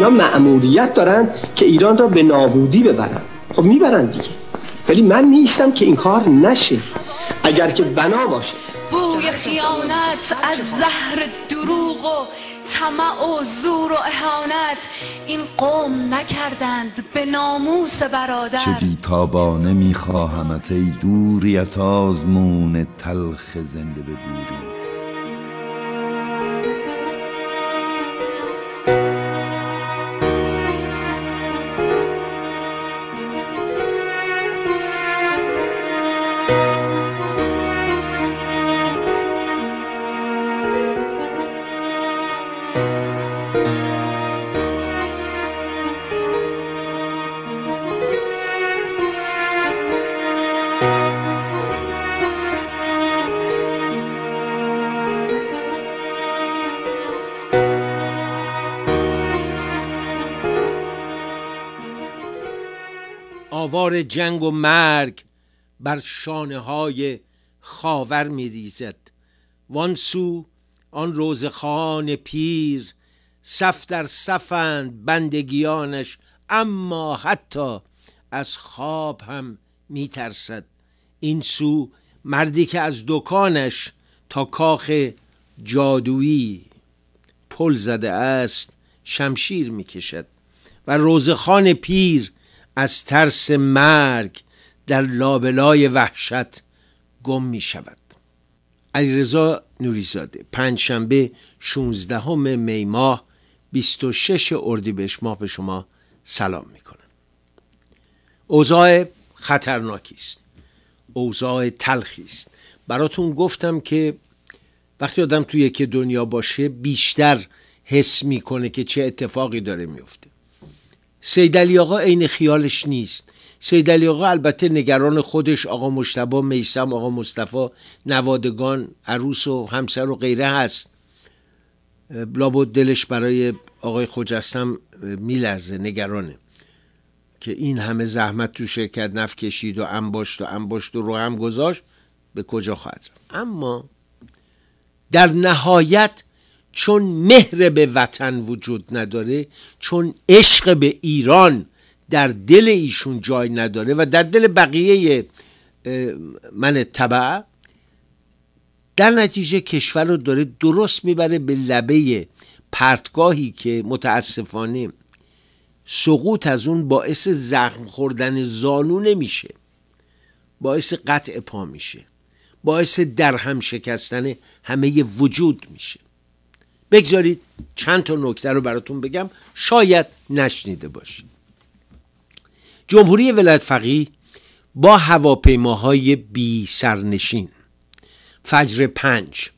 اینا معمولیت دارن که ایران را به نابودی ببرن خب میبرن دیگه ولی من نیستم که این کار نشه اگر که بنا باشه بوی خیانت از زهر دروغ و تمع و زور و اهانت این قوم نکردند به ناموس برادر چه بیتابانه میخواهمت ای دوریت آزمون تلخ زنده بگوری آوار جنگ و مرگ بر شانه های خاور می ریزد وانسو سو آن روزخان پیر صف در صفند بندگیانش اما حتی از خواب هم می ترسد این سو مردی که از دکانش تا کاخ جادویی پل زده است شمشیر می کشد و روزخان پیر از ترس مرگ در لابلای وحشت گم می شود علیرضا نوریزاده پنجشنبه 16 می ماه 26 اردیبهشت ماه به شما سلام می کنم اوضاع خطرناکی است اوضاع تلخی است براتون گفتم که وقتی آدم توی که دنیا باشه بیشتر حس میکنه که چه اتفاقی داره میفته سیدلی آقا عین خیالش نیست سیدلی آقا البته نگران خودش آقا مشتبا میسم آقا مصطفی نوادگان عروس و همسر و غیره هست لابد دلش برای آقای خوجستم میلرزه نگرانه که این همه زحمت تو شرکت نف کشید و انباشت و انباشت و رو هم گذاشت به کجا خواهد اما در نهایت چون مهر به وطن وجود نداره چون عشق به ایران در دل ایشون جای نداره و در دل بقیه من طبع در نتیجه کشور رو داره درست میبره به لبه پرتگاهی که متاسفانه سقوط از اون باعث زخم خوردن زانو نمیشه باعث قطع پا میشه باعث درهم شکستن همه وجود میشه بگذارید چند تا نکته رو براتون بگم شاید نشنیده باشید جمهوری ولایت فقیه با هواپیماهای بی سرنشین فجر پنج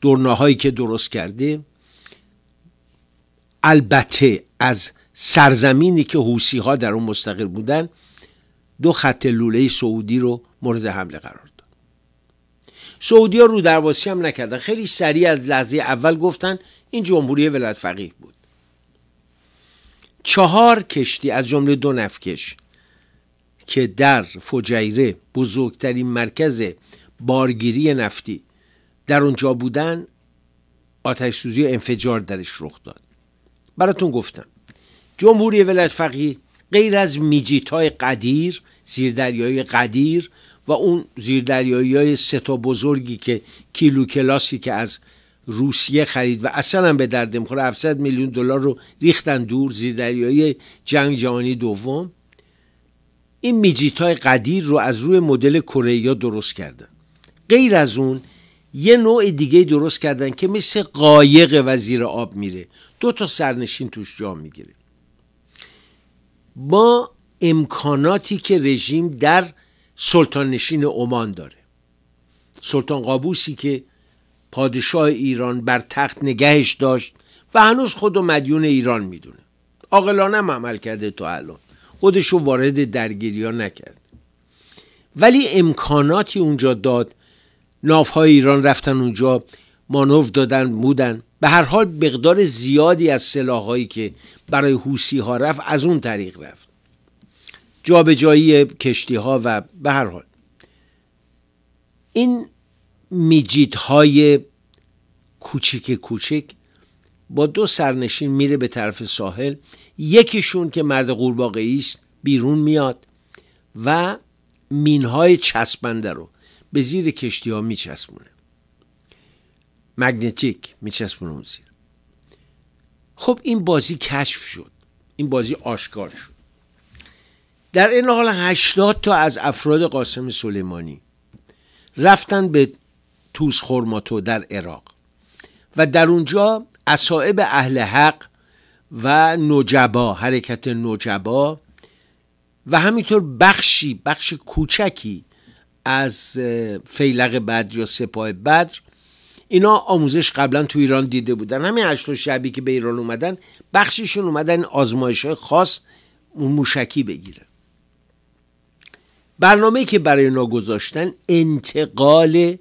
دورناهایی که درست کرده البته از سرزمینی که حوسی ها در اون مستقر بودن دو خط لوله سعودی رو مورد حمله قرار سعودی ها رو درواسی هم نکردن خیلی سریع از لحظه اول گفتن این جمهوری ولایت فقیه بود چهار کشتی از جمله دو نفکش که در فجیره بزرگترین مرکز بارگیری نفتی در اونجا بودن آتش سوزی انفجار درش رخ داد براتون گفتم جمهوری ولایت فقیه غیر از میجیت های قدیر زیردریای قدیر و اون زیردریایی های ستا بزرگی که کیلو کلاسی که از روسیه خرید و اصلا به درد میخوره 700 میلیون دلار رو ریختن دور زیردریایی جنگ جهانی دوم این میجیت های قدیر رو از روی مدل کره درست کردن غیر از اون یه نوع دیگه درست کردن که مثل قایق وزیر آب میره دو تا سرنشین توش جا میگیره با امکاناتی که رژیم در سلطان نشین عمان داره سلطان قابوسی که پادشاه ایران بر تخت نگهش داشت و هنوز خود و مدیون ایران میدونه عاقلانه عمل کرده تا الان خودشو وارد درگیری ها نکرد ولی امکاناتی اونجا داد نافهای ایران رفتن اونجا مانوف دادن بودن به هر حال مقدار زیادی از سلاحهایی که برای حوسی ها رفت از اون طریق رفت جابجایی کشتی ها و به هر حال این میجیت های کوچیک با دو سرنشین میره به طرف ساحل یکیشون که مرد قورباغه است بیرون میاد و مینهای چسبنده رو به زیر کشتی ها میچسبونه مگنتیک میچسبونه اون زیر خب این بازی کشف شد این بازی آشکار شد در این حال 80 تا از افراد قاسم سلیمانی رفتن به توس خورماتو در عراق و در اونجا اصائب اهل حق و نجبا حرکت نجبا و همینطور بخشی بخش کوچکی از فیلق بدر یا سپاه بدر اینا آموزش قبلا تو ایران دیده بودن همین هشت شبی که به ایران اومدن بخششون اومدن آزمایش های خاص موشکی بگیرن برنامه که برای اونا گذاشتن انتقال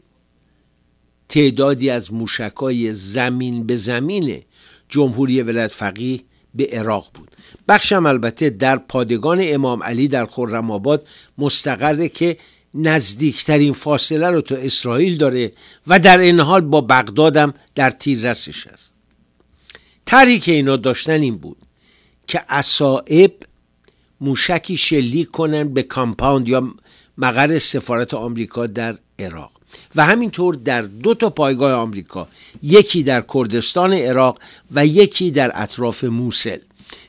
تعدادی از موشکای زمین به زمین جمهوری ولایت فقیه به عراق بود بخشم البته در پادگان امام علی در خورم آباد مستقره که نزدیکترین فاصله رو تا اسرائیل داره و در این حال با بغدادم در تیر رسش است طرحی که اینا داشتن این بود که اسائب موشکی شلیک کنن به کامپاند یا مقر سفارت آمریکا در عراق و همینطور در دو تا پایگاه آمریکا یکی در کردستان عراق و یکی در اطراف موسل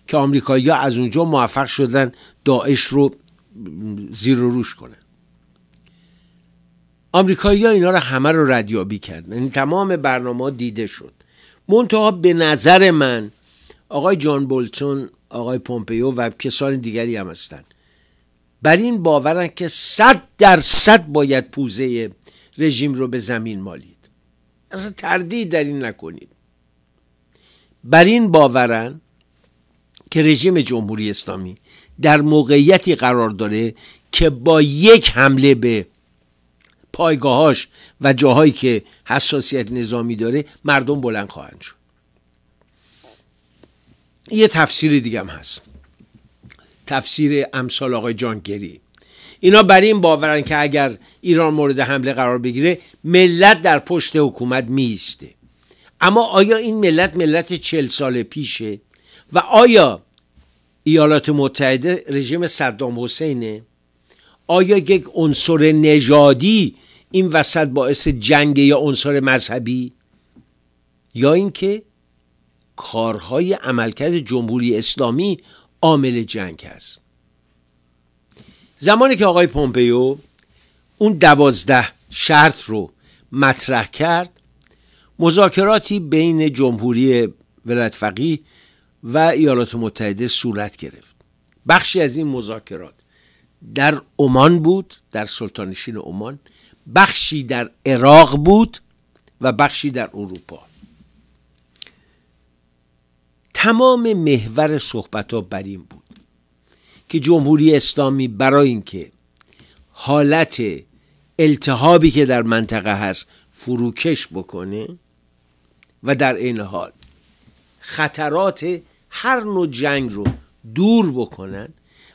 که آمریکایی‌ها از اونجا موفق شدن داعش رو زیر و روش کنن آمریکایی‌ها اینا رو همه رو ردیابی کردن یعنی تمام برنامه دیده شد منتها به نظر من آقای جان بولتون آقای پومپیو و کسان دیگری هم هستن بر این باورن که صد صد باید پوزه رژیم رو به زمین مالید اصلا تردید در این نکنید بر این باورن که رژیم جمهوری اسلامی در موقعیتی قرار داره که با یک حمله به پایگاهاش و جاهایی که حساسیت نظامی داره مردم بلند خواهند شد یه تفسیر دیگه هم هست تفسیر امثال آقای جانگری اینا برای این باورن که اگر ایران مورد حمله قرار بگیره ملت در پشت حکومت میسته اما آیا این ملت ملت چل سال پیشه و آیا ایالات متحده رژیم صدام حسینه آیا یک عنصر نژادی این وسط باعث جنگ یا عنصر مذهبی یا اینکه کارهای عملکرد جمهوری اسلامی عامل جنگ است زمانی که آقای پومپیو اون دوازده شرط رو مطرح کرد مذاکراتی بین جمهوری ولایت فقیه و ایالات متحده صورت گرفت بخشی از این مذاکرات در عمان بود در سلطانشین عمان بخشی در عراق بود و بخشی در اروپا تمام محور صحبت ها بر این بود که جمهوری اسلامی برای اینکه حالت التهابی که در منطقه هست فروکش بکنه و در این حال خطرات هر نوع جنگ رو دور بکنن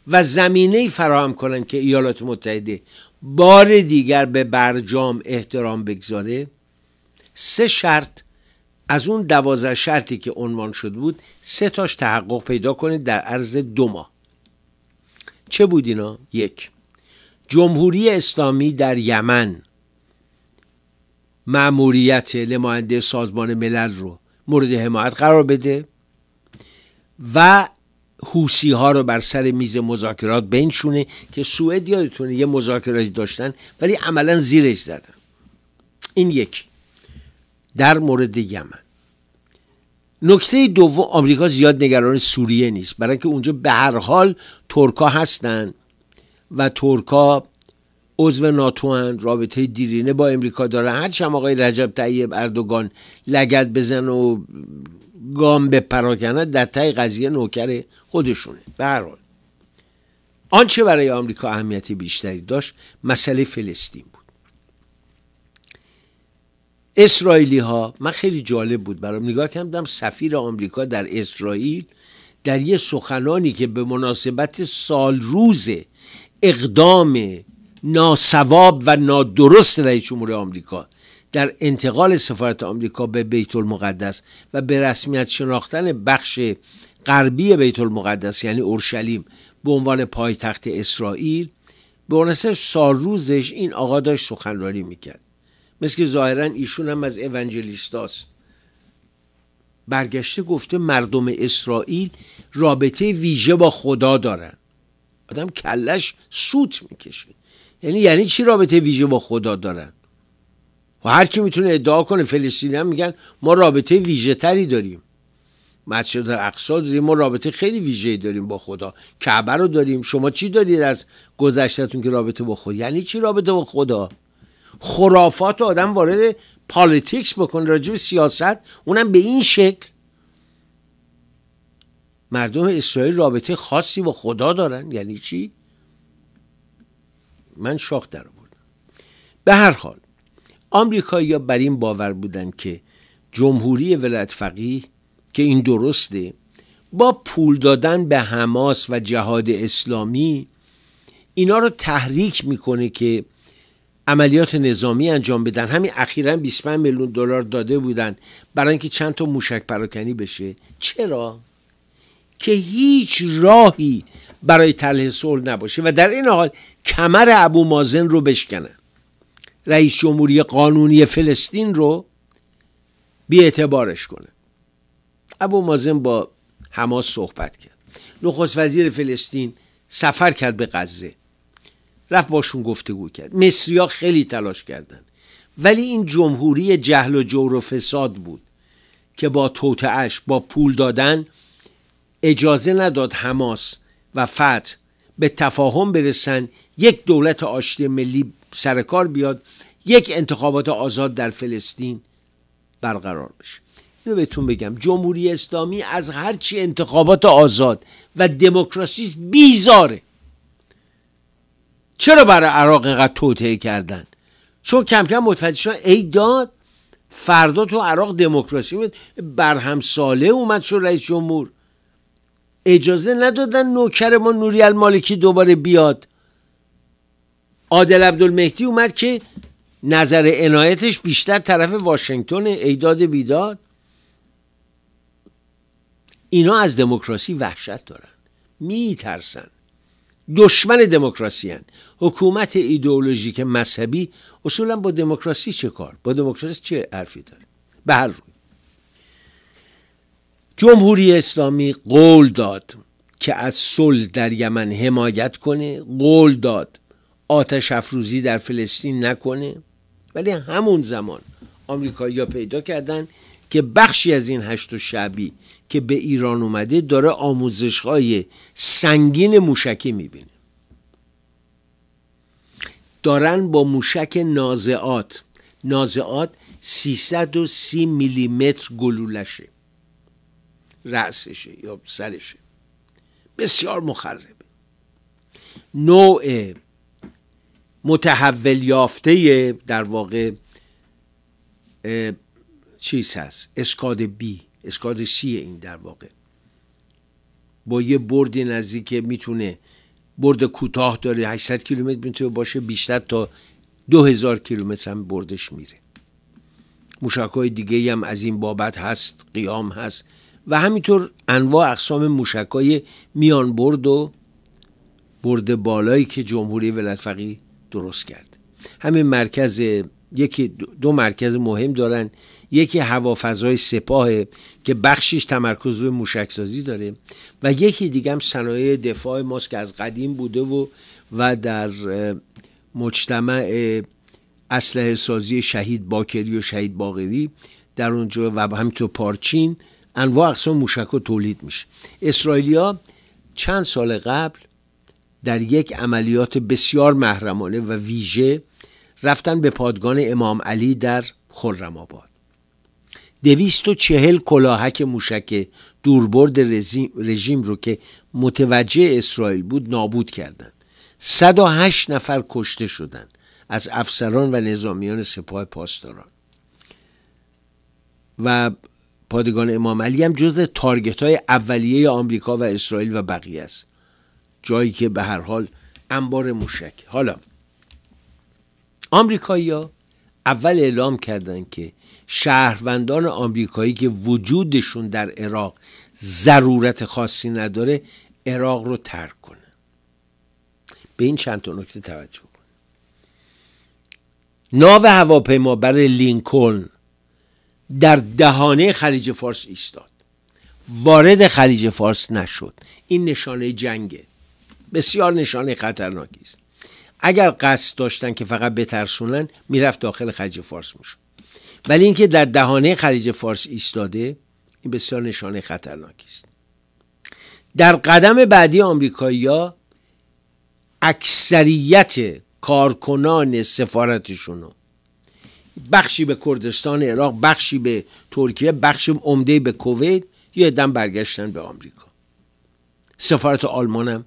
و زمینه فراهم کنن که ایالات متحده بار دیگر به برجام احترام بگذاره سه شرط از اون دوازده شرطی که عنوان شد بود سه تاش تحقق پیدا کنید در عرض دو ماه چه بود اینا؟ یک جمهوری اسلامی در یمن معموریت نماینده سازمان ملل رو مورد حمایت قرار بده و حوسی ها رو بر سر میز مذاکرات بینشونه که سوئد یادتونه یه مذاکراتی داشتن ولی عملا زیرش زدن این یکی در مورد یمن نکته دوم آمریکا زیاد نگران سوریه نیست برای که اونجا به هر حال ترکا هستند و ترکا عضو ناتو هن رابطه دیرینه با امریکا داره هرچم آقای رجب طیب اردوگان لگت بزن و گام به پراکنه در تای قضیه نوکر خودشونه به هر حال آنچه برای آمریکا اهمیت بیشتری داشت مسئله فلسطین اسرائیلی ها من خیلی جالب بود برام نگاه کردم سفیر آمریکا در اسرائیل در یه سخنانی که به مناسبت سال روز اقدام ناسواب و نادرست رئیس جمهور آمریکا در انتقال سفارت آمریکا به بیت المقدس و به رسمیت شناختن بخش غربی بیت المقدس یعنی اورشلیم به عنوان پایتخت اسرائیل به عنوان سال روزش این آقا داشت سخنرانی میکرد مثل که ظاهرا ایشون هم از اونجلیستاست برگشته گفته مردم اسرائیل رابطه ویژه با خدا دارن آدم کلش سوت میکشه یعنی یعنی چی رابطه ویژه با خدا دارن و هر کی میتونه ادعا کنه فلسطینی هم میگن ما رابطه ویژه تری داریم مسجد اقصا داریم ما رابطه خیلی ویژه داریم با خدا کعبه رو داریم شما چی دارید از گذشتهتون که رابطه با خدا یعنی چی رابطه با خدا خرافات آدم وارد پالیتیکس بکنه راجع به سیاست اونم به این شکل مردم اسرائیل رابطه خاصی با خدا دارن یعنی چی من شاخ در بودم به هر حال آمریکایی ها بر این باور بودن که جمهوری ولایت فقیه که این درسته با پول دادن به حماس و جهاد اسلامی اینا رو تحریک میکنه که عملیات نظامی انجام بدن همین اخیرا 25 میلیون دلار داده بودن برای اینکه چند تا موشک پراکنی بشه چرا که هیچ راهی برای طرح صلح نباشه و در این حال کمر ابو مازن رو بشکنه رئیس جمهوری قانونی فلسطین رو اعتبارش کنه ابو مازن با حماس صحبت کرد نخست وزیر فلسطین سفر کرد به غزه رفت باشون گفتگو کرد ها خیلی تلاش کردند ولی این جمهوری جهل و جور و فساد بود که با توتعش با پول دادن اجازه نداد حماس و فتح به تفاهم برسن یک دولت آشتی ملی سرکار بیاد یک انتخابات آزاد در فلسطین برقرار بشه اینو بهتون بگم جمهوری اسلامی از هرچی انتخابات آزاد و دموکراسی بیزاره چرا برای عراق اینقدر توطعه کردن چون کم کم متوجه شدن ای داد فردا تو عراق دموکراسی بود برهم ساله اومد شد رئیس جمهور اجازه ندادن نوکر ما نوری المالکی دوباره بیاد عادل عبدالمهدی اومد که نظر عنایتش بیشتر طرف واشنگتن ایداد بیداد اینا از دموکراسی وحشت دارن میترسن دشمن دموکراسی هن. حکومت ایدئولوژیک مذهبی اصولا با دموکراسی چه کار با دموکراسی چه حرفی داره به هر روی جمهوری اسلامی قول داد که از صلح در یمن حمایت کنه قول داد آتش افروزی در فلسطین نکنه ولی همون زمان آمریکایی‌ها پیدا کردن که بخشی از این هشت و شعبی که به ایران اومده داره آموزش های سنگین موشکی میبینه دارن با موشک نازعات نازعات 330 میلیمتر گلولشه رأسشه یا سرشه بسیار مخربه نوع متحول یافته در واقع چیز هست اسکاد بی سیه این در واقع با یه بردی نزدیک میتونه برد کوتاه داره 800 کیلومتر میتونه باشه بیشتر تا 2000 کیلومتر هم بردش میره موشکای های دیگه هم از این بابت هست قیام هست و همینطور انواع اقسام موشکای های میان برد و برد بالایی که جمهوری ولایت درست کرد همین مرکز یکی دو مرکز مهم دارن یکی هوافضای سپاهه که بخشیش تمرکز روی موشکسازی داره و یکی دیگه هم صنایع دفاع ماست که از قدیم بوده و و در مجتمع اسلحه سازی شهید باکری و شهید باقری در اونجا و همینطور پارچین انواع اقسام موشک رو تولید میشه اسرائیلیا چند سال قبل در یک عملیات بسیار محرمانه و ویژه رفتن به پادگان امام علی در خرم آباد دویست و چهل کلاهک موشک دوربرد رژیم رو که متوجه اسرائیل بود نابود کردند. 108 نفر کشته شدند از افسران و نظامیان سپاه پاسداران و پادگان امام علی هم جز تارگت های اولیه آمریکا و اسرائیل و بقیه است جایی که به هر حال انبار موشک حالا آمریکایی‌ها اول اعلام کردند که شهروندان آمریکایی که وجودشون در عراق ضرورت خاصی نداره عراق رو ترک کنه به این چند تا نکته توجه کن ناو هواپیما برای لینکلن در دهانه خلیج فارس ایستاد وارد خلیج فارس نشد این نشانه جنگه بسیار نشانه خطرناکی است اگر قصد داشتن که فقط بترسونن میرفت داخل خلیج فارس میشد ولی اینکه در دهانه خلیج فارس ایستاده این بسیار نشانه خطرناکی است در قدم بعدی آمریکایی‌ها اکثریت کارکنان سفارتشونو بخشی به کردستان عراق بخشی به ترکیه بخشی عمده به کویت یه دم برگشتن به آمریکا سفارت آلمان هم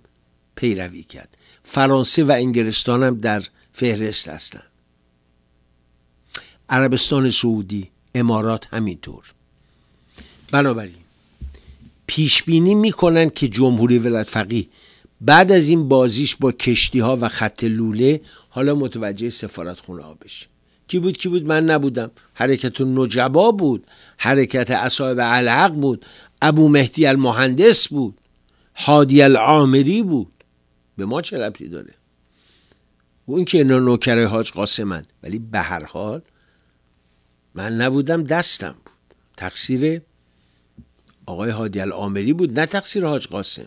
پیروی کرد فرانسه و انگلستان هم در فهرست هستند عربستان سعودی امارات همینطور بنابراین پیش بینی میکنن که جمهوری ولایت فقیه بعد از این بازیش با کشتی ها و خط لوله حالا متوجه سفارت خونه ها بشه کی بود کی بود من نبودم حرکت نجبا بود حرکت اصحاب الحق بود ابو مهدی المهندس بود حادی العامری بود به ما چه ربطی داره اون که اینا نوکره حاج قاسمن ولی به هر حال من نبودم دستم بود تقصیر آقای هادی العامری بود نه تقصیر حاج قاسم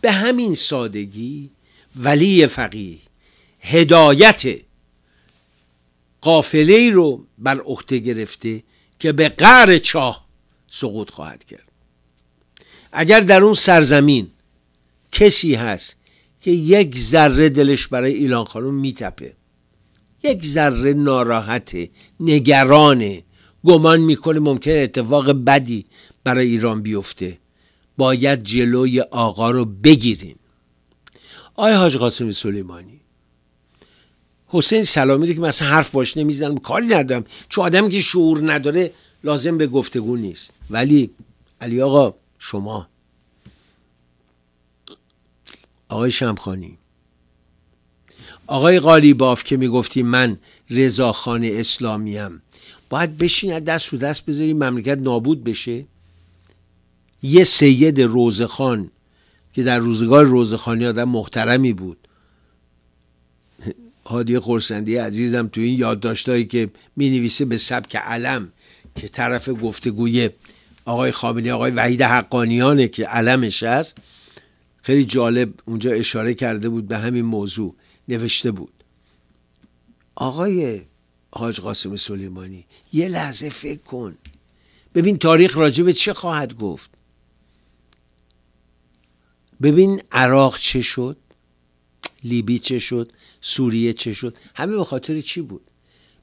به همین سادگی ولی فقیه هدایت قافله رو بر عهده گرفته که به قعر چاه سقوط خواهد کرد اگر در اون سرزمین کسی هست که یک ذره دلش برای ایلان خانم میتپه یک ذره ناراحته نگرانه گمان میکنه ممکن اتفاق بدی برای ایران بیفته باید جلوی آقا رو بگیریم آی حاج قاسم سلیمانی حسین سلامی رو که مثلا حرف باش نمیزنم کاری ندارم چون آدمی که شعور نداره لازم به گفتگو نیست ولی علی آقا شما آقای شمخانی آقای قالیباف که میگفتی من رضاخان اسلامیم باید بشین دست رو دست بذاری مملکت نابود بشه یه سید روزخان که در روزگار روزخانی آدم محترمی بود هادی خورسندی عزیزم تو این یادداشتهایی که می نویسه به سبک علم که طرف گفتگوی آقای خامنه آقای وحید حقانیانه که علمش هست خیلی جالب اونجا اشاره کرده بود به همین موضوع نوشته بود آقای حاج قاسم سلیمانی یه لحظه فکر کن ببین تاریخ راجع چه خواهد گفت ببین عراق چه شد لیبی چه شد سوریه چه شد همه به خاطر چی بود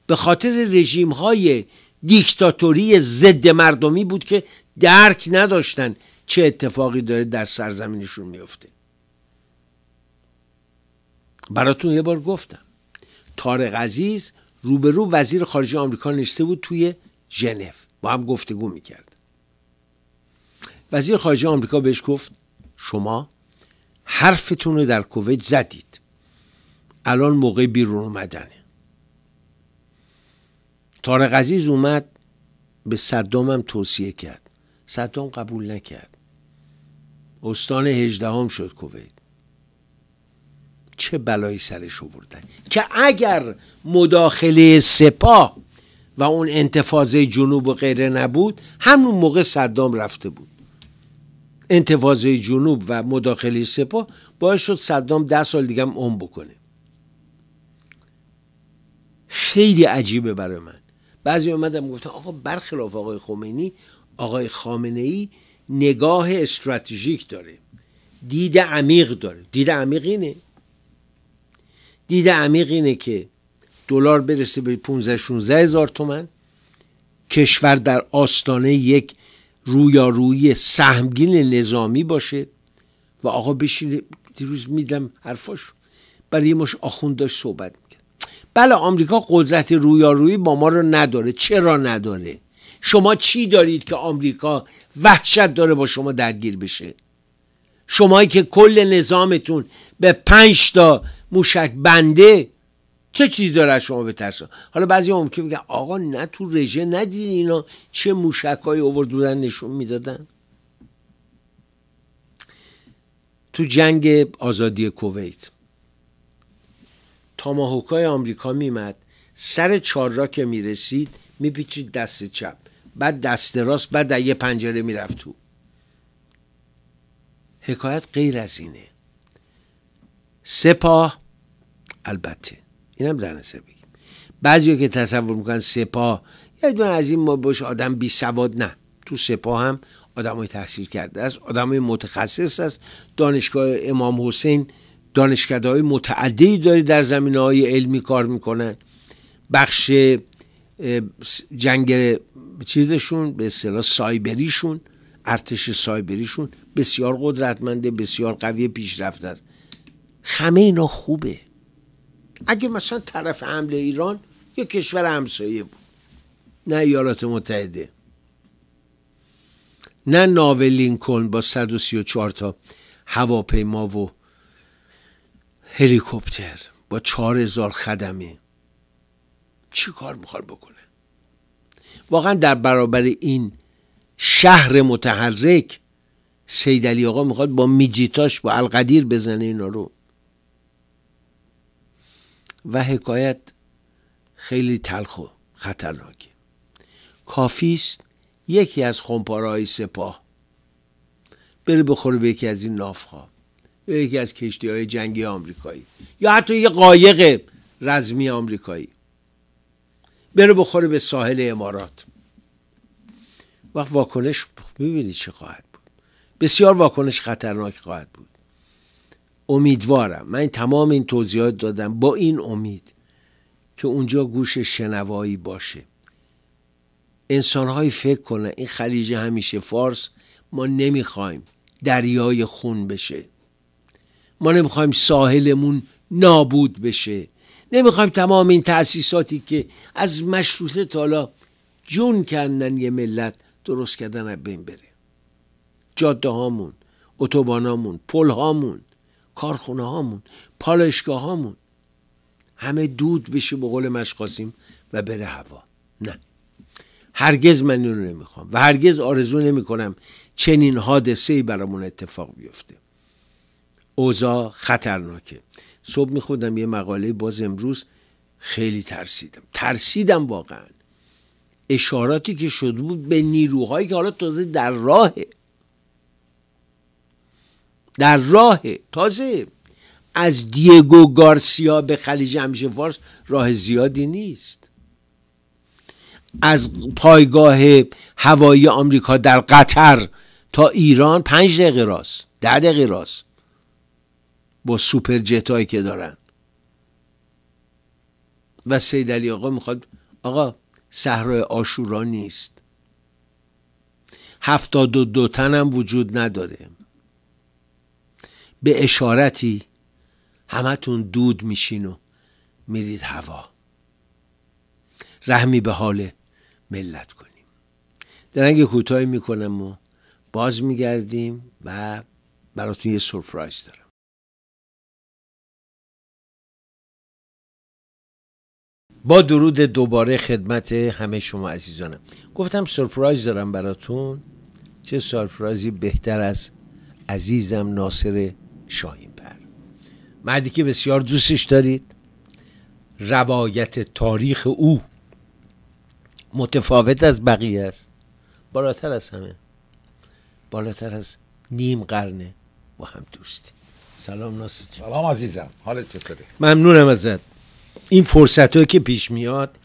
به خاطر رژیم های دیکتاتوری ضد مردمی بود که درک نداشتن چه اتفاقی داره در سرزمینشون میفته براتون یه بار گفتم تارق عزیز روبرو وزیر خارجه آمریکا نشسته بود توی ژنو با هم گفتگو میکرد وزیر خارجه آمریکا بهش گفت شما حرفتون رو در کویت زدید الان موقع بیرون اومدنه تارق عزیز اومد به صدام هم توصیه کرد صدام قبول نکرد استان هجدهم شد کویت چه بلایی سرش آوردن که اگر مداخله سپاه و اون انتفاضه جنوب و غیره نبود همون موقع صدام رفته بود انتفاضه جنوب و مداخله سپاه باعث شد صدام ده سال دیگه هم بکنه خیلی عجیبه برای من بعضی اومدم گفتن آقا برخلاف آقای خمینی آقای خامنه ای نگاه استراتژیک داره دید عمیق داره دید عمیق اینه دید عمیق اینه که دلار برسه به 15 16 هزار تومن کشور در آستانه یک رویارویی سهمگین نظامی باشه و آقا بشینه دیروز میدم حرفاش برای یه مش داشت صحبت میکرد بله آمریکا قدرت رویارویی با ما رو نداره چرا نداره شما چی دارید که آمریکا وحشت داره با شما درگیر بشه شمایی که کل نظامتون به پنج تا موشک بنده چه چیزی داره شما بترسن حالا بعضی ممکن میگن آقا نه تو رژه ندیدی اینا چه های اوورد بودن نشون میدادن تو جنگ آزادی کویت تاماهوکای آمریکا میمد سر چار را که میرسید میپیچید دست چپ بعد دست راست بعد در یه پنجره میرفت تو حکایت غیر از اینه سپاه البته اینم در نظر بگیم بعضی که تصور میکنن سپاه یه دونه از این ما باش آدم بی سواد نه تو سپاه هم آدم های تحصیل کرده است آدم های متخصص است دانشگاه امام حسین دانشکده های متعددی داره در زمینه های علمی کار میکنن بخش جنگ چیزشون به اصطلاح سایبریشون ارتش سایبریشون بسیار قدرتمنده بسیار قوی پیشرفته است همه اینا خوبه اگه مثلا طرف حمله ایران یه کشور همسایه بود نه ایالات متحده نه ناو لینکلن با 134 تا هواپیما و هلیکوپتر با 4000 خدمه چی کار میخواد بکنه واقعا در برابر این شهر متحرک سید علی آقا میخواد با میجیتاش با القدیر بزنه اینا رو و حکایت خیلی تلخ و خطرناکه کافیست یکی از خمپارهای سپاه بره بخوره به یکی از این نافخا به یکی از کشتی های جنگی آمریکایی یا حتی یه قایق رزمی آمریکایی بره بخوره به ساحل امارات وقت واکنش ببینید چه خواهد بود بسیار واکنش خطرناک خواهد بود امیدوارم من تمام این توضیحات دادم با این امید که اونجا گوش شنوایی باشه انسانهایی فکر کنن این خلیج همیشه فارس ما نمیخوایم دریای خون بشه ما نمیخوایم ساحلمون نابود بشه نمیخوایم تمام این تأسیساتی که از مشروط تالا جون کردن یه ملت درست کردن از بین بره جاده هامون اتوبانامون پل هامون کارخونه هامون پالشگاه هامون همه دود بشه به قول مشقاسیم و بره هوا نه هرگز من اینو نمیخوام و هرگز آرزو نمیکنم چنین حادثه ای برامون اتفاق بیفته اوضاع خطرناکه صبح میخوندم یه مقاله باز امروز خیلی ترسیدم ترسیدم واقعا اشاراتی که شد بود به نیروهایی که حالا تازه در راهه در راه تازه از دیگو گارسیا به خلیج فارس راه زیادی نیست از پایگاه هوایی آمریکا در قطر تا ایران پنج دقیقه راست ده دقیقه راست با سوپر جتایی که دارن و سید علی آقا میخواد آقا صحرای آشورا نیست هفتاد و دو تنم وجود نداره به اشارتی همتون دود میشین و میرید هوا رحمی به حال ملت کنیم درنگ کوتاهی میکنم و باز میگردیم و براتون یه سرپرایز دارم با درود دوباره خدمت همه شما عزیزانم گفتم سرپرایز دارم براتون چه سرپرایزی بهتر از عزیزم ناصر شاهین پر مردی که بسیار دوستش دارید روایت تاریخ او متفاوت از بقیه است بالاتر از همه بالاتر از نیم قرنه با هم دوستی سلام ناصر سلام عزیزم حالت چطوره ممنونم ازت این فرصت که پیش میاد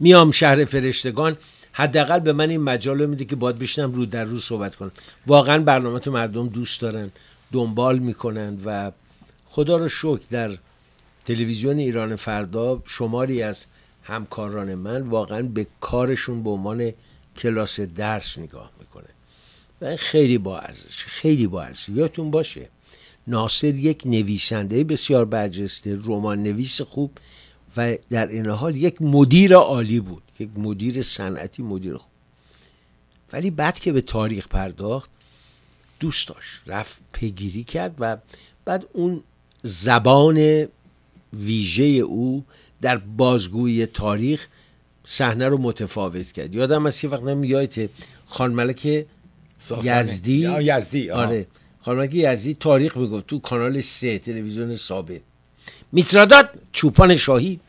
میام شهر فرشتگان حداقل به من این مجال میده که باید بشنم رو در رو صحبت کنم واقعا برنامه مردم دوست دارن دنبال میکنند و خدا رو شکر در تلویزیون ایران فردا شماری از همکاران من واقعا به کارشون به عنوان کلاس درس نگاه میکنه و خیلی با ارزش خیلی با ارزش یادتون باشه ناصر یک نویسنده بسیار برجسته رمان نویس خوب و در این حال یک مدیر عالی بود یک مدیر صنعتی مدیر خوب ولی بعد که به تاریخ پرداخت دوست داشت رفت پیگیری کرد و بعد اون زبان ویژه او در بازگویی تاریخ صحنه رو متفاوت کرد یادم از که وقت نمی یایت خانملک یزدی یزدی آره یزدی تاریخ میگفت تو کانال سه تلویزیون ثابت میتراداد چوپان شاهی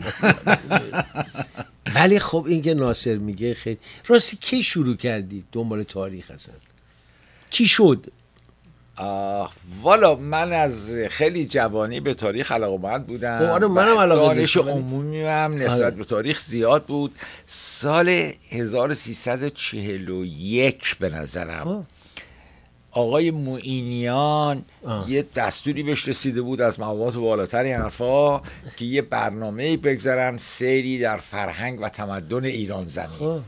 ولی خب این ناصر میگه خیلی راستی کی شروع کردی دنبال تاریخ هستن کی شد والا من از خیلی جوانی به تاریخ علاقمند بودم خب، آره منم علاقه دانش عمومی هم آره. نسبت به تاریخ زیاد بود سال 1341 به نظرم آقای موینیان یه دستوری بهش رسیده بود از مقامات بالاتر این حرفا که یه برنامه بگذارن سری در فرهنگ و تمدن ایران زمین خب.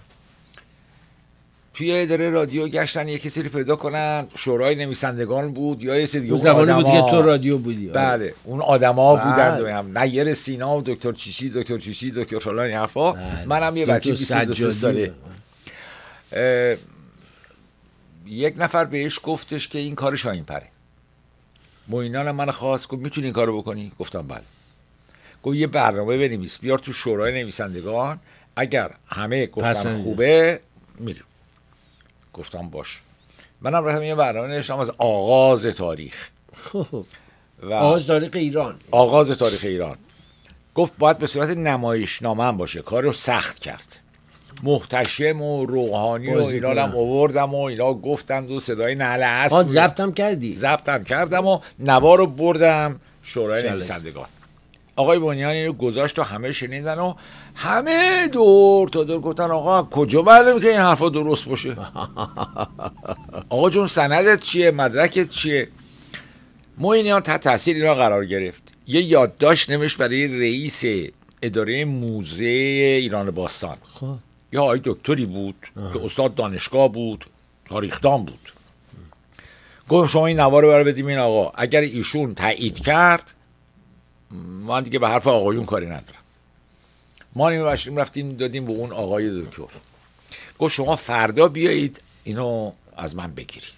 توی اداره رادیو گشتن یه کسی رو پیدا کنن شورای نویسندگان بود یا یه دیگه بود که تو رادیو بودی آره. بله اون آدما بله. بودن دو هم نیر سینا و دکتر چیچی دکتر چیچی دکتر فلان حرفا بله. منم یه بچه 22 ساله آره. یک نفر بهش گفتش که این کار شاهین پره موینان من خواست گفت میتونی این کارو بکنی گفتم بله گفت یه برنامه بنویس بیار تو شورای نویسندگان اگر همه گفتن خوبه میریم گفتم باش منم رفتم یه برنامه نوشتم از آغاز تاریخ خب، خب. و آغاز تاریخ ایران آغاز تاریخ ایران گفت باید به صورت نمایش هم باشه کار رو سخت کرد محتشم و روحانی و اینا هم آوردم و اینا گفتند و صدای نهله هست ضبطم کردی ضبطم کردم و نوا رو بردم شورای نویسندگان آقای بنیانی رو گذاشت و همه شنیدن و همه دور تا دور گفتن آقا کجا معلومه که این حرفا درست باشه آقا جون سندت چیه مدرکت چیه موینیان تحت تاثیر اینا قرار گرفت یه یادداشت نوشت برای رئیس اداره موزه ایران باستان یا خب. یه آقای دکتری بود که استاد دانشگاه بود تاریخدان بود گفت شما این نوار رو بر بدیم این آقا اگر ایشون تایید کرد من دیگه به حرف آقایون کاری ندارم ما نیمه رفتیم دادیم به اون آقای دکتر گفت شما فردا بیایید اینو از من بگیرید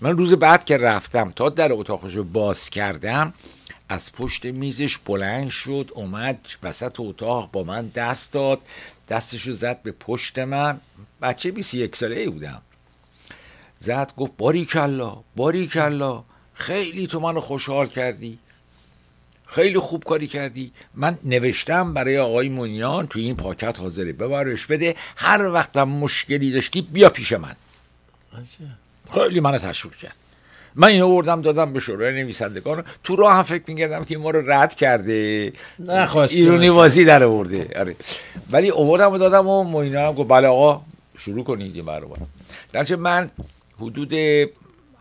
من روز بعد که رفتم تا در اتاقش رو باز کردم از پشت میزش بلند شد اومد وسط اتاق با من دست داد دستش رو زد به پشت من بچه 21 ساله ای بودم زد گفت باری کلا باری کلا خیلی تو منو خوشحال کردی خیلی خوب کاری کردی من نوشتم برای آقای مونیان توی این پاکت حاضره ببرش بده هر وقتم مشکلی داشتی بیا پیش من خیلی منو تشکر کرد من اینو بردم دادم به شروع نویسندگان تو راه هم فکر میگردم که ما رو رد کرده نخواستی؟ ایرونی وازی در آورده آره ولی اووردم و دادم و مونیان هم گفت بله آقا شروع کنید این برابار من حدود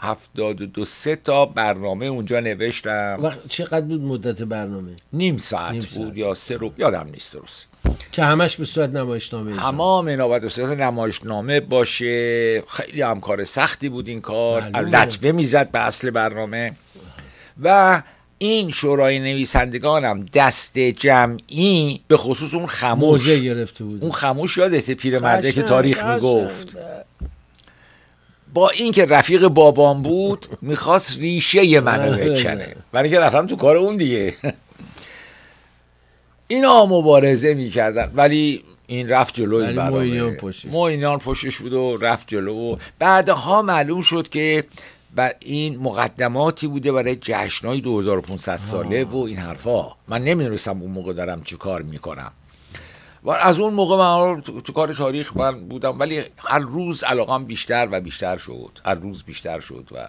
72 سه تا برنامه اونجا نوشتم وقت چقدر بود مدت برنامه نیم ساعت, بود یا سه رو یادم نیست درست که همش به صورت نمایشنامه تمام اینا به صورت نمایشنامه باشه خیلی هم کار سختی بود این کار لطفه میزد به اصل برنامه و این شورای نویسندگانم دست جمعی به خصوص اون خموش گرفته بود اون خموش یادته پیرمرده که تاریخ میگفت با اینکه رفیق بابام بود میخواست ریشه منو آره. بکنه ولی که رفتم تو کار اون دیگه اینا مبارزه میکردن ولی این رفت جلوی برامه موینان پشتش بود و رفت جلو و بعدها معلوم شد که بر این مقدماتی بوده برای جشنهای 2500 ساله و این حرفا من نمیدونستم اون موقع دارم چی کار میکنم و از اون موقع من تو کار تاریخ من بودم ولی هر روز علاقم بیشتر و بیشتر شد هر روز بیشتر شد و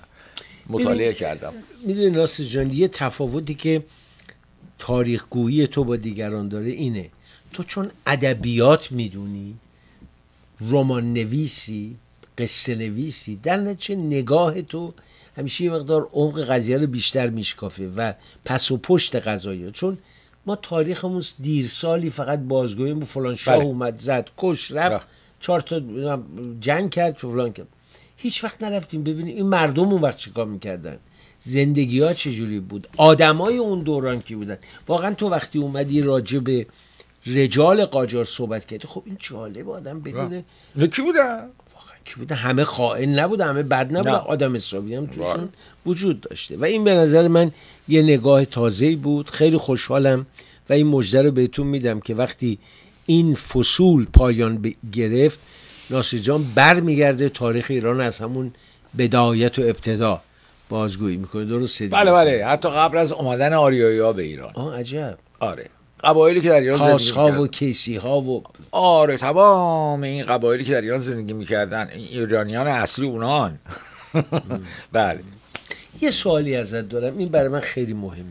مطالعه کردم میدونی ناصر جان یه تفاوتی که تاریخ گویی تو با دیگران داره اینه تو چون ادبیات میدونی رمان نویسی قصه نویسی در نتیجه نگاه تو همیشه یه مقدار عمق قضیه رو بیشتر میشکافه و پس و پشت قضایی چون ما تاریخمون دیر سالی فقط بازگویم با فلان شاه بله. اومد زد کش رفت بله. چهار تا جنگ کرد فلان کرد هیچ وقت نرفتیم ببینیم این مردم اون وقت چیکار میکردن زندگی ها چجوری بود آدمای اون دوران کی بودن واقعا تو وقتی اومدی راجع به رجال قاجار صحبت کردی خب این جالب آدم بدونه بله. کی بودن که همه خائن نبود همه بد نبوده نه. آدم هم توشون بله. وجود داشته و این به نظر من یه نگاه تازه بود خیلی خوشحالم و این مژده رو بهتون میدم که وقتی این فصول پایان گرفت ناصر جان برمیگرده تاریخ ایران از همون بدایت و ابتدا بازگویی میکنه درسته بله بله حتی قبل از اومدن آریایی ها به ایران آه عجب آره قبایلی که در ایران زندگی ها و کیسی ها و آره تمام این قبایلی که در ایران زندگی میکردن ایرانیان اصلی اونان بله یه سوالی ازت دارم این برای من خیلی مهمه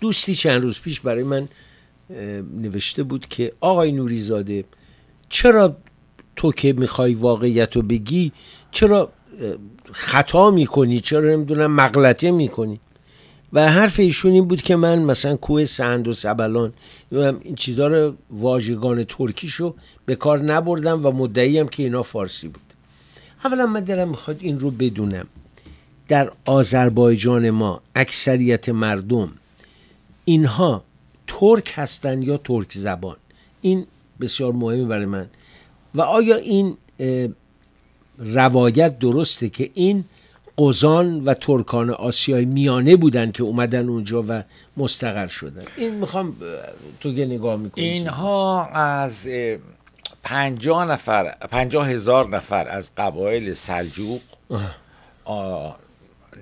دوستی چند روز پیش برای من نوشته بود که آقای نوریزاده چرا تو که میخوای واقعیت رو بگی چرا خطا میکنی چرا نمیدونم مغلطه میکنی و حرف ایشون این بود که من مثلا کوه سند و سبلان این چیزها رو واژگان ترکیشو به کار نبردم و هم که اینا فارسی بود اولا من دلم میخواد این رو بدونم در آذربایجان ما اکثریت مردم اینها ترک هستند یا ترک زبان این بسیار مهمه برای من و آیا این روایت درسته که این قزان و ترکان آسیای میانه بودن که اومدن اونجا و مستقر شدن این میخوام تو نگاه میکنی اینها از پنجاه نفر هزار نفر از قبایل سلجوق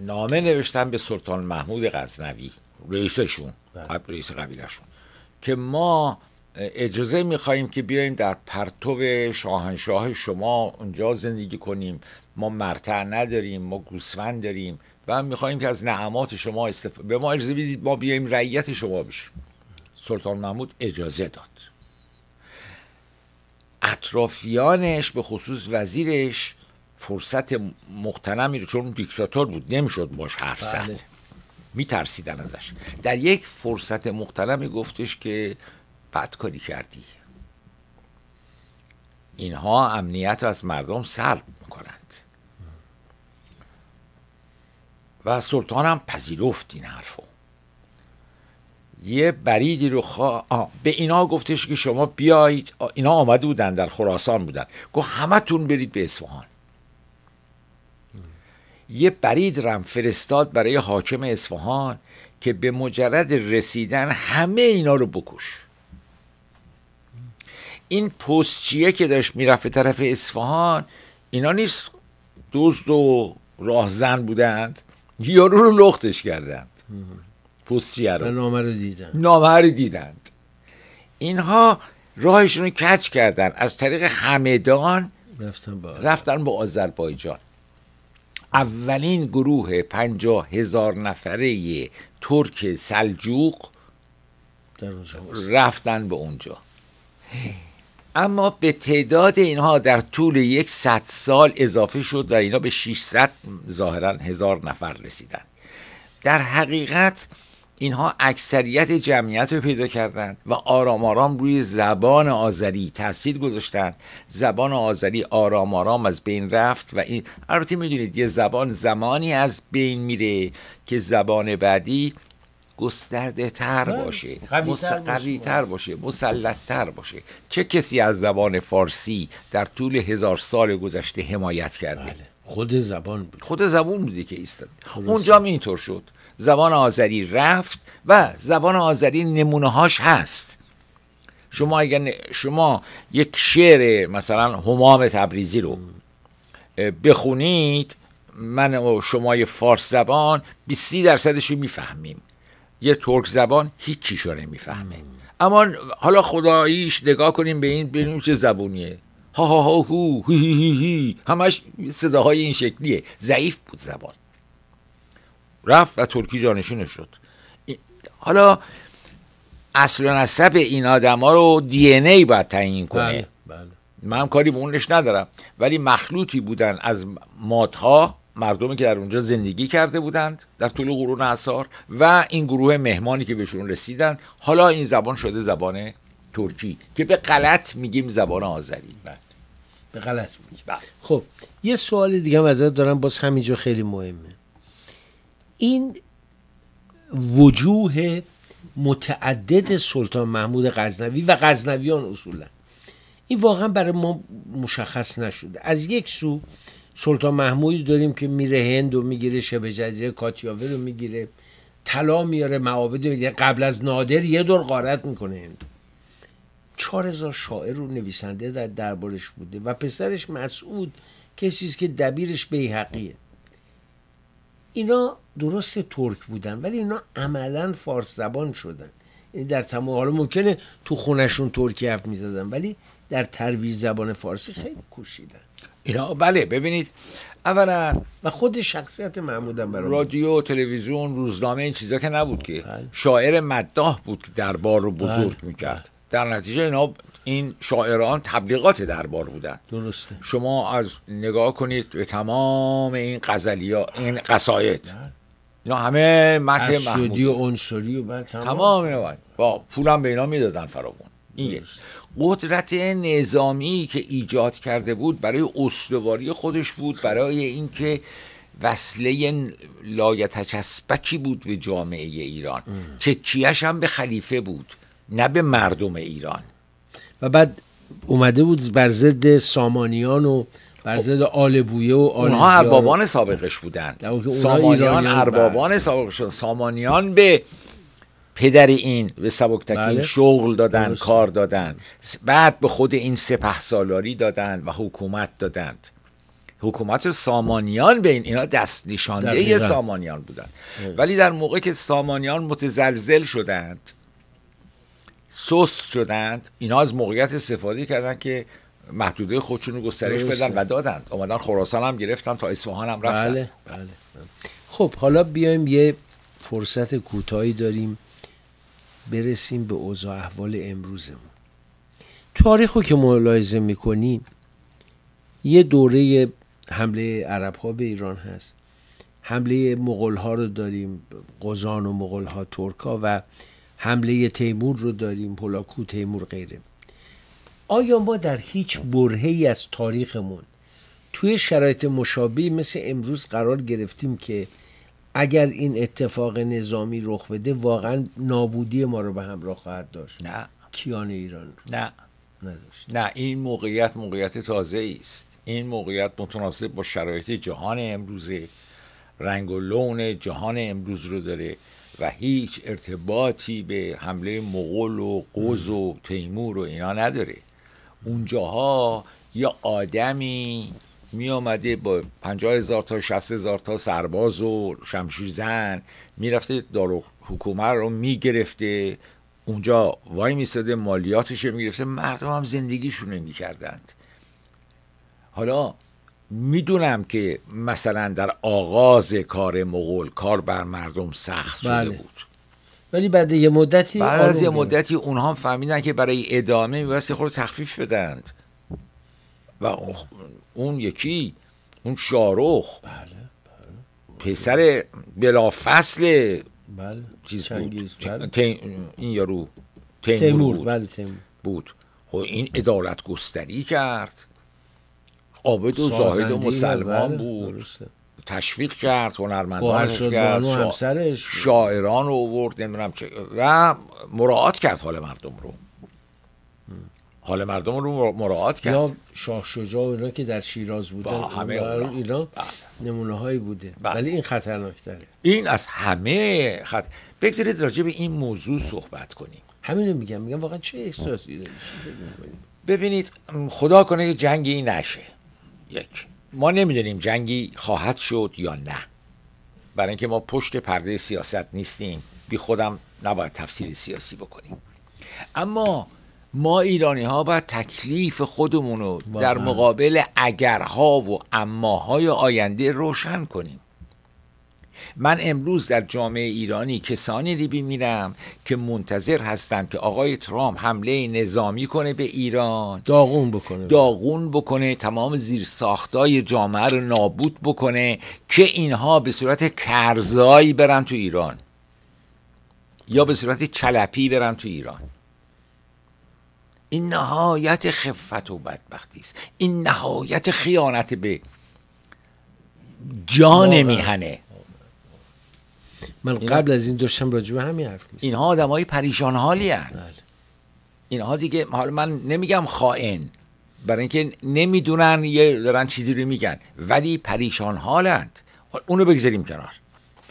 نامه نوشتن به سلطان محمود غزنوی رئیسشون بله. رئیس قبیلشون که ما اجازه میخواییم که بیایم در پرتو شاهنشاه شما اونجا زندگی کنیم ما مرتع نداریم ما گوسفند داریم و میخواهیم که از نعمات شما استفاده به ما اجازه بدید ما بیایم رعیت شما بشیم سلطان محمود اجازه داد اطرافیانش به خصوص وزیرش فرصت مختنمی رو چون دیکتاتور بود نمیشد باش حرف بله. زد میترسیدن ازش در یک فرصت مختنمی گفتش که بد کردی اینها امنیت رو از مردم سلب میکنند و سلطانم پذیرفت این حرفو یه بریدی رو خوا... به اینا گفتش که شما بیایید اینا آمده بودن در خراسان بودن گفت تون برید به اصفهان یه برید رم فرستاد برای حاکم اصفهان که به مجرد رسیدن همه اینا رو بکش این پستچیه که داشت میرفت به طرف اصفهان اینا نیست دزد و راهزن بودند یارو رو لختش کردند پستچیه رو نامه رو دیدن نامه رو دیدند اینها راهشون رو کچ کردن از طریق همدان رفتن به رفتن با آذربایجان اولین گروه پنجاه هزار نفره ترک سلجوق رفتن به اونجا اما به تعداد اینها در طول یک صد سال اضافه شد و اینا به 600 ظاهرا هزار نفر رسیدند در حقیقت اینها اکثریت جمعیت رو پیدا کردند و آرام آرام روی زبان آذری تاثیر گذاشتند زبان آذری آرام آرام از بین رفت و این البته میدونید یه زبان زمانی از بین میره که زبان بعدی گسترده تر باشه قوی تر باشه مسلط تر باشه چه کسی از زبان فارسی در طول هزار سال گذشته حمایت کرده بله. خود زبان بود خود زبان بودی که ایستاد اونجا اینطور شد زبان آذری رفت و زبان آذری نمونه هاش هست شما اگر شما یک شعر مثلا همام تبریزی رو بخونید من و شمای فارس زبان 20 درصدش رو میفهمیم یه ترک زبان هیچ چیشو نمیفهمه اما حالا خداییش نگاه کنیم به این ببینیم چه زبونیه ها ها ها هو هی همش صداهای این شکلیه ضعیف بود زبان رفت و ترکی جانشینش شد حالا اصل و نسب این آدما رو دی ان ای باید تعیین کنه بله،, بله. من کاری به اونش ندارم ولی مخلوطی بودن از مادها مردمی که در اونجا زندگی کرده بودند در طول قرون اثار و این گروه مهمانی که بهشون رسیدند حالا این زبان شده زبان ترکی که به غلط میگیم زبان آذری بله. به غلط میگیم بله. خب یه سوال دیگه هم ازت دارم باز همینجا خیلی مهمه این وجوه متعدد سلطان محمود غزنوی و غزنویان اصولا این واقعا برای ما مشخص نشده از یک سو سلطان محمود داریم که میره هند و میگیره شبه جزیره کاتیاوه رو میگیره طلا میاره معابد میگیره قبل از نادر یه دور غارت میکنه هند چهار هزار شاعر و نویسنده در دربارش بوده و پسرش مسعود کسی است که دبیرش بیحقیه اینا درست ترک بودن ولی اینا عملا فارس زبان شدن یعنی در تمام حالا ممکنه تو خونشون ترکی حرف میزدن ولی در ترویج زبان فارسی خیلی کوشیدن اینا بله ببینید اولا و خود شخصیت محمودم برای رادیو تلویزیون روزنامه این چیزا که نبود که بله. شاعر مداح بود که دربار رو بله. بزرگ میکرد بله. در نتیجه اینا این شاعران تبلیغات دربار بودن درسته شما از نگاه کنید به تمام این ها این قصاید اینا همه متن محمود و انصاری و تمام, تمام اینا با پولم به اینا میدادن فرابون این قدرت نظامی که ایجاد کرده بود برای استواری خودش بود برای اینکه وصله لایتچسبکی بود به جامعه ایران که کیش هم به خلیفه بود نه به مردم ایران و بعد اومده بود بر ضد سامانیان و بر خب. ضد آل بویه و آل اونها اربابان سابقش بودند سامانیان اربابان سابقشون سامانیان به پدر این به سبکتکین بله. شغل دادن کار دادن بعد به خود این سپه سالاری دادن و حکومت دادند حکومت سامانیان به این اینا دست نشانده سامانیان بودند ولی در موقع که سامانیان متزلزل شدند سست شدند اینا از موقعیت استفاده کردن که محدوده خودشون رو گسترش بدن و دادند اومدن خراسان هم گرفتن تا اصفهان هم رفتن بله. بله،, بله. خب حالا بیایم یه فرصت کوتاهی داریم برسیم به اوضاع احوال امروزمون تاریخ رو که ملاحظه میکنیم یه دوره حمله عرب ها به ایران هست حمله مغول ها رو داریم قزان و مغول ها ترک ها و حمله تیمور رو داریم پولاکو تیمور غیره آیا ما در هیچ برهی از تاریخمون توی شرایط مشابهی مثل امروز قرار گرفتیم که اگر این اتفاق نظامی رخ بده واقعا نابودی ما رو به همراه خواهد داشت نه کیان ایران رو. نه نداشت نه این موقعیت موقعیت تازه است این موقعیت متناسب با شرایط جهان امروزه رنگ و لون جهان امروز رو داره و هیچ ارتباطی به حمله مغول و قوز و تیمور و اینا نداره اونجاها یا آدمی می آمده با پنجاه هزار تا شست هزار تا سرباز و شمشیر زن میرفته دارو حکومه رو گرفته اونجا وای میستاده مالیاتش رو گرفته مردم هم زندگیشونه میکردند حالا میدونم که مثلا در آغاز کار مغول کار بر مردم سخت شده بله. بود ولی بعد یه مدتی بعد از یه مدتی اونها فهمیدن که برای ادامه میبایست که خود تخفیف بدند و اون یکی اون شاروخ بله, بله. پسر بلافصل بله چیز بود بله. این یارو تیمور, تیمور. بود. بله تیمور. بود خب این ادالت گستری کرد عابد و زاهد و بله، مسلمان بود برسته. تشویق کرد هنرمندانش کرد شاعران رو آورد نمیدونم چه و مراعات کرد حال مردم رو حال مردم رو مراعات کرد یا شاه شجاع و اینا که در شیراز بودن همه اونا, اینا بله. نمونه هایی بوده بله. ولی این خطرناکتره این از همه خط... بگذارید راجع به این موضوع صحبت کنیم همین رو میگم میگم واقعا چه احساسی داری ببینید خدا کنه جنگی نشه یک ما نمیدونیم جنگی خواهد شد یا نه برای اینکه ما پشت پرده سیاست نیستیم بی خودم نباید تفسیر سیاسی بکنیم اما ما ایرانی ها باید تکلیف خودمون رو در مقابل اگرها و اماهای آینده روشن کنیم من امروز در جامعه ایرانی کسانی ریبی میرم که منتظر هستند که آقای ترامپ حمله نظامی کنه به ایران داغون بکنه داغون بکنه تمام زیر ساختای جامعه رو نابود بکنه که اینها به صورت کرزایی برن تو ایران یا به صورت چلپی برن تو ایران این نهایت خفت و بدبختی است این نهایت خیانت به جان میهنه من قبل از این داشتم راجع به همین حرف میزنم اینها آدمای پریشان حالی بله. اینها دیگه حالا من نمیگم خائن برای اینکه نمیدونن یه دارن چیزی رو میگن ولی پریشان حالند اون رو بگذاریم کنار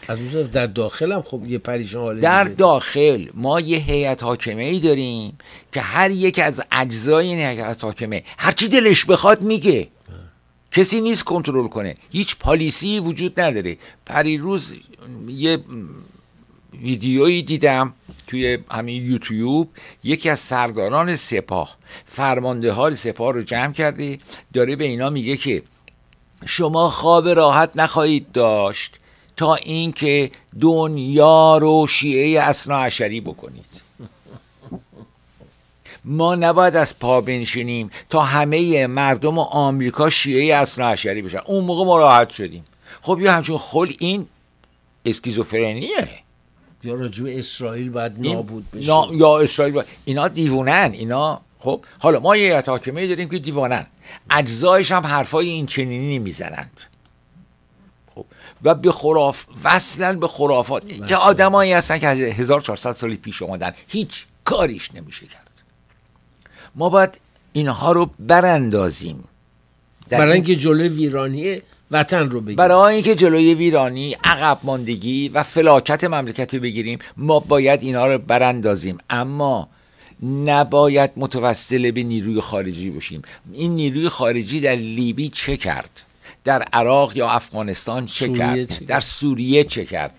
از در داخل هم خب یه پریشان حاله در داخل ما یه هیئت حاکمه ای داریم که هر یک از اجزای این هیئت حاکمه هر چی دلش بخواد میگه کسی نیست کنترل کنه هیچ پالیسی وجود نداره پریروز یه ویدیویی دیدم توی همین یوتیوب یکی از سرداران سپاه فرمانده های سپاه رو جمع کرده داره به اینا میگه که شما خواب راحت نخواهید داشت تا اینکه دنیا رو شیعه عشری بکنید ما نباید از پا بنشینیم تا همه مردم آمریکا شیعه عشری بشن اون موقع ما راحت شدیم خب یا همچون خل این اسکیزوفرنیه یا رجوع اسرائیل باید نابود بشه یا اسرائیل باید. اینا دیوونن اینا خب حالا ما یه حاکمه داریم که دیوانن اجزایش هم حرفای این چنینی میزنند خب. و به خراف وصلا به خرافات یه آدمایی هستن که 1400 سال پیش اومدن هیچ کاریش نمیشه کرد ما باید اینها رو براندازیم برای اینکه جلوی ویرانی وطن رو بگیریم برای اینکه جلوی ویرانی عقب ماندگی و فلاکت مملکت رو بگیریم ما باید اینها رو براندازیم اما نباید متوسل به نیروی خارجی باشیم این نیروی خارجی در لیبی چه کرد در عراق یا افغانستان چه کرد در سوریه چه کرد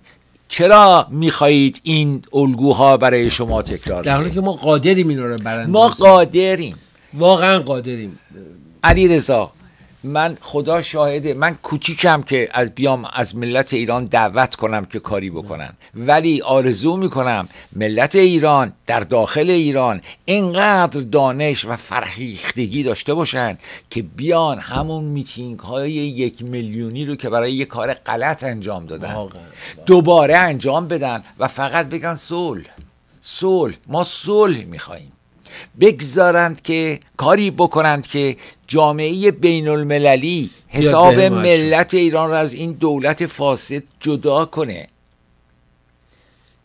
چرا میخواهید این الگوها برای شما تکرار در حالی که ما قادریم این رو ما قادریم واقعا قادریم علی رضا من خدا شاهده من کوچیکم که از بیام از ملت ایران دعوت کنم که کاری بکنن ولی آرزو میکنم ملت ایران در داخل ایران اینقدر دانش و فرهیختگی داشته باشن که بیان همون میتینگ های یک میلیونی رو که برای یه کار غلط انجام دادن دوباره انجام بدن و فقط بگن صلح صلح ما صلح میخواییم بگذارند که کاری بکنند که جامعه بین المللی حساب ملت ایران را از این دولت فاسد جدا کنه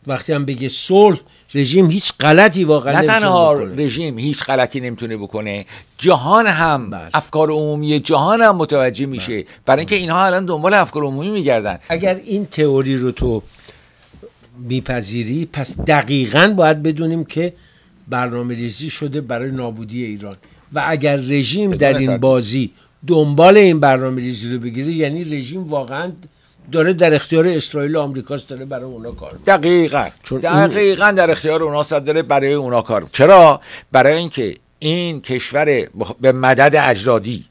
وقتی هم بگه صلح رژیم هیچ غلطی واقعا نه تنها رژیم هیچ غلطی نمیتونه بکنه جهان هم بله. افکار عمومی جهان هم متوجه بله. میشه برای اینکه اینها الان دنبال افکار عمومی میگردن اگر این تئوری رو تو میپذیری پس دقیقا باید بدونیم که برنامه ریزی شده برای نابودی ایران و اگر رژیم در این بازی دنبال این برنامه ریزی رو بگیره یعنی رژیم واقعا داره در اختیار اسرائیل و آمریکاست داره برای اونا کار دقیقا چون دقیقا در اختیار اونا داره برای اونا کار چرا برای اینکه این کشور به مدد اجدادی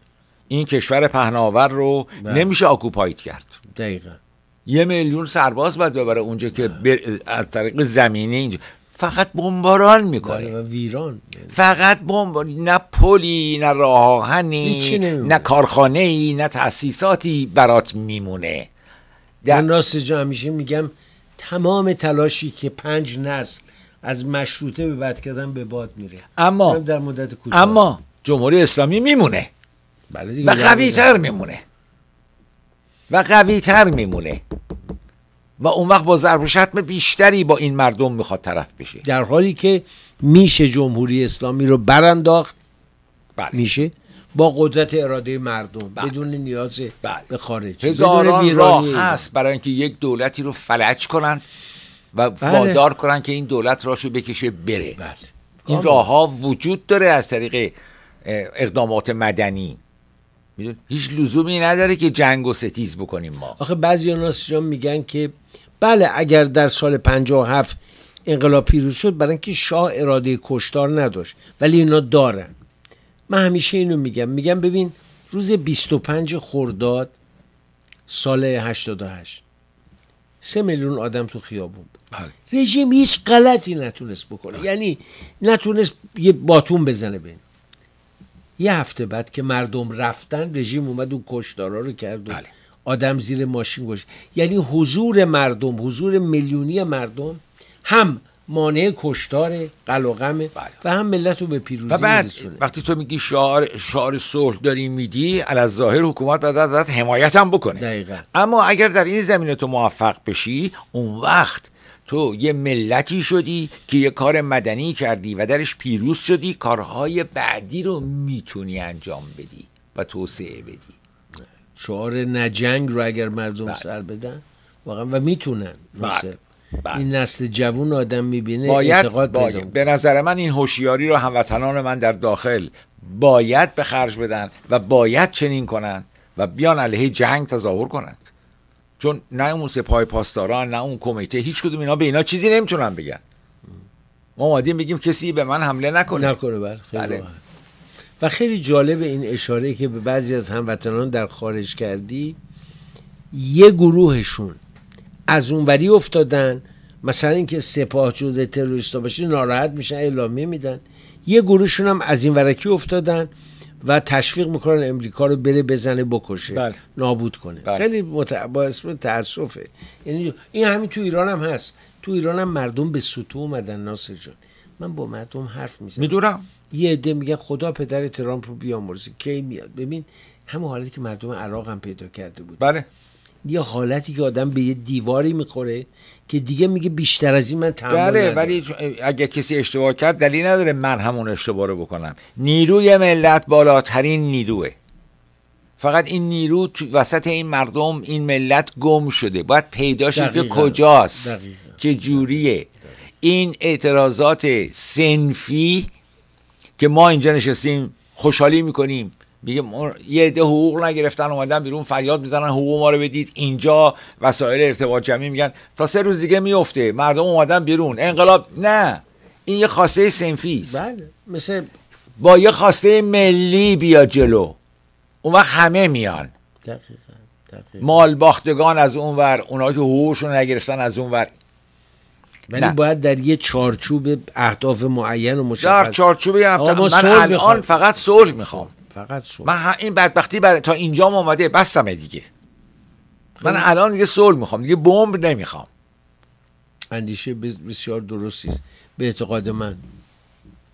این کشور پهناور رو بله. نمیشه آکوپایت کرد دقیقا یه میلیون سرباز باید ببره اونجا که بله. از طریق زمینی اینجا فقط بمباران بله، میکنه و ویران فقط بمب نه پلی نه راه نه کارخانه ای نه تاسیساتی برات میمونه در... من راست همیشه میگم تمام تلاشی که پنج نسل از مشروطه به بد کردن به باد میره اما در مدت کوتاه اما جمهوری اسلامی میمونه بله و قوی تر میمونه و قوی تر میمونه و اون وقت با ضرب شتم بیشتری با این مردم میخواد طرف بشه در حالی که میشه جمهوری اسلامی رو برانداخت بله. میشه با قدرت اراده مردم بله. بدون نیاز بله. به خارج هزاران راه هست برای اینکه یک دولتی رو فلج کنن و بله. وادار کنن که این دولت راشو بکشه بره بله. این راه ها وجود داره از طریق اقدامات مدنی هیچ لزومی نداره که جنگ و ستیز بکنیم ما آخه بعضی جان میگن که بله اگر در سال 57 انقلاب پیروز شد برای اینکه شاه اراده کشتار نداشت ولی اینا دارن من همیشه اینو میگم میگم ببین روز 25 خرداد سال 88 سه میلیون آدم تو خیابون بود بله. رژیم هیچ غلطی نتونست بکنه بله. یعنی نتونست یه باتون بزنه بین یه هفته بعد که مردم رفتن رژیم اومد و کشدارا رو کرد و بله. آدم زیر ماشین گوش یعنی حضور مردم حضور میلیونی مردم هم مانع کشتار قلقمه بله. و هم ملت رو به پیروزی و وقتی تو میگی شعار شعار صلح داری میدی علی ظاهر حکومت بعد از حمایت هم بکنه دقیقا. اما اگر در این زمینه تو موفق بشی اون وقت تو یه ملتی شدی که یه کار مدنی کردی و درش پیروز شدی کارهای بعدی رو میتونی انجام بدی و توسعه بدی شعار نجنگ رو اگر مردم بله. سر بدن واقعا و میتونن بله. بله. این نسل جوون آدم میبینه اعتقاد باید. به نظر من این هوشیاری رو هموطنان من در داخل باید به خرج بدن و باید چنین کنن و بیان علیه جنگ تظاهر کنند چون نه اون سپاه پاسداران نه اون کمیته هیچ کدوم اینا به اینا چیزی نمیتونن بگن ما اومدیم بگیم کسی به من حمله نکنه نکنه بر بله، خیلی بله. و خیلی جالب این اشاره که به بعضی از هموطنان در خارج کردی یه گروهشون از اونوری افتادن مثلا اینکه سپاه جزء تروریستا باشه ناراحت میشن اعلامیه میدن یه گروهشون هم از این ورکی افتادن و تشویق میکنن امریکا رو بره بزنه بکشه بله. نابود کنه بله. خیلی مت... اسم تاسفه یعنی این همین تو ایران هم هست تو ایران هم مردم به سوتو اومدن ناصر جان من با مردم حرف میزنم میدونم یه عده میگن خدا پدر ترامپ رو بیامرزه کی میاد ببین همون حالتی که مردم عراق هم پیدا کرده بود بله یه حالتی که آدم به یه دیواری میخوره که دیگه میگه بیشتر از این من تحمل بله ولی اگه کسی اشتباه کرد دلیل نداره من همون اشتباه رو بکنم نیروی ملت بالاترین نیروه فقط این نیرو تو وسط این مردم این ملت گم شده باید پیدا شد که کجاست چه جوریه این اعتراضات سنفی که ما اینجا نشستیم خوشحالی میکنیم میگه یه عده حقوق نگرفتن اومدن بیرون فریاد میزنن حقوق ما رو بدید اینجا وسایل ارتباط جمعی میگن تا سه روز دیگه میفته مردم اومدن بیرون انقلاب نه این یه خواسته سنفی بله مثل با یه خواسته ملی بیا جلو اون وقت همه میان مال باختگان از اون ور اونایی که حقوقشون نگرفتن از اون ور ولی باید در یه چارچوب اهداف معین و مشخص در چارچوب یه من الان فقط صلح میخوام فقط من این بدبختی بر... تا اینجا اومده بستم دیگه من خب. الان دیگه صلح میخوام دیگه بمب نمیخوام اندیشه بسیار درستی است به اعتقاد من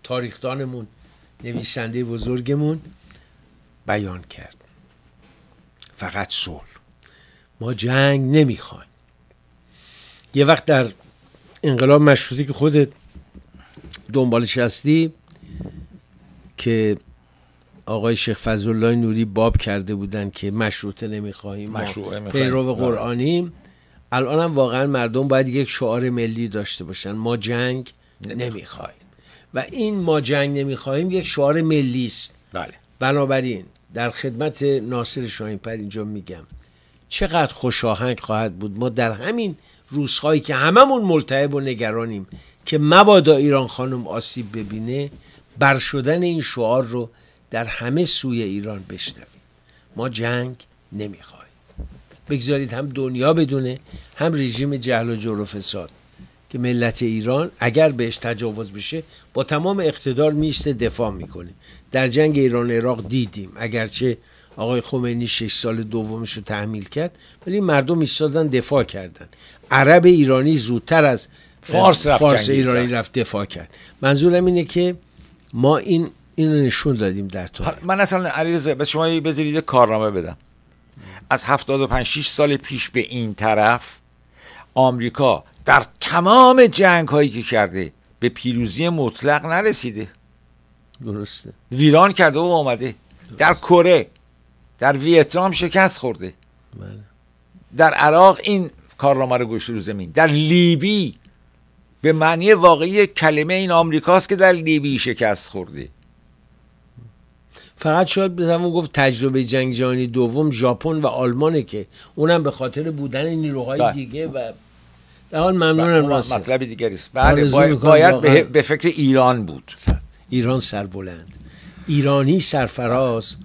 تاریخدانمون نویسنده بزرگمون بیان کرد فقط صلح ما جنگ نمیخوایم یه وقت در انقلاب مشروطی که خودت دنبالش هستی که آقای شیخ فضل نوری باب کرده بودن که مشروطه نمیخواهیم مشروعه پیرو بله. قرآنیم الان هم واقعا مردم باید یک شعار ملی داشته باشن ما جنگ نمیخواهیم و این ما جنگ نمیخواهیم یک شعار ملی است بله بنابراین در خدمت ناصر پر اینجا میگم چقدر خوش آهنگ خواهد بود ما در همین روزهایی که هممون ملتهب و نگرانیم که مبادا ایران خانم آسیب ببینه بر شدن این شعار رو در همه سوی ایران بشنوید ما جنگ نمیخواهیم بگذارید هم دنیا بدونه هم رژیم جهل و جور و فساد که ملت ایران اگر بهش تجاوز بشه با تمام اقتدار میسته دفاع میکنه در جنگ ایران عراق دیدیم اگرچه آقای خمینی شش سال دومش رو تحمیل کرد ولی مردم ایستادن دفاع کردن عرب ایرانی زودتر از فارس, فارس ایرانی رفت دفاع کرد منظورم اینه که ما این اینو نشون دادیم در تو. من اصلا علیرضا بس شما بذارید کارنامه بدم از 75 6 سال پیش به این طرف آمریکا در تمام جنگ هایی که کرده به پیروزی مطلق نرسیده درسته ویران کرده و اومده در کره در ویتنام شکست خورده بله. در عراق این کارنامه رو گوش رو زمین در لیبی به معنی واقعی کلمه این آمریکاست که در لیبی شکست خورده فقط شاید بتوان گفت تجربه جنگ جهانی دوم ژاپن و آلمانه که اونم به خاطر بودن نیروهای بله. دیگه و در حال ممنونم بله، مطلب دیگری است بله، باید, به, فکر ایران بود ایران سربلند ایرانی سرفراز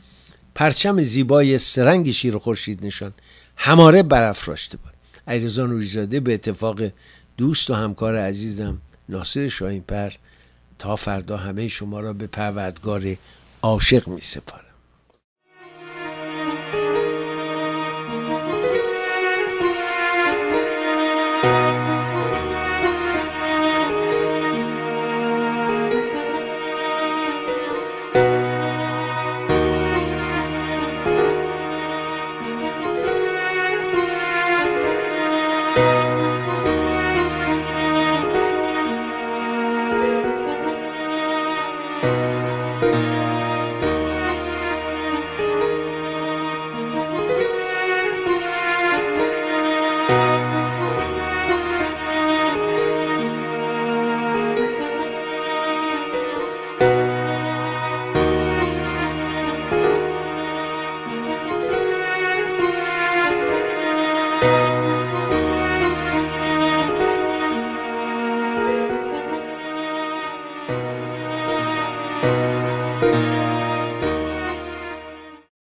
پرچم زیبای سرنگ شیر و خورشید نشان هماره برافراشته بود علیرضا نوریزاده به اتفاق دوست و همکار عزیزم ناصر پر تا فردا همه شما را به پروردگار عاشق می سفر.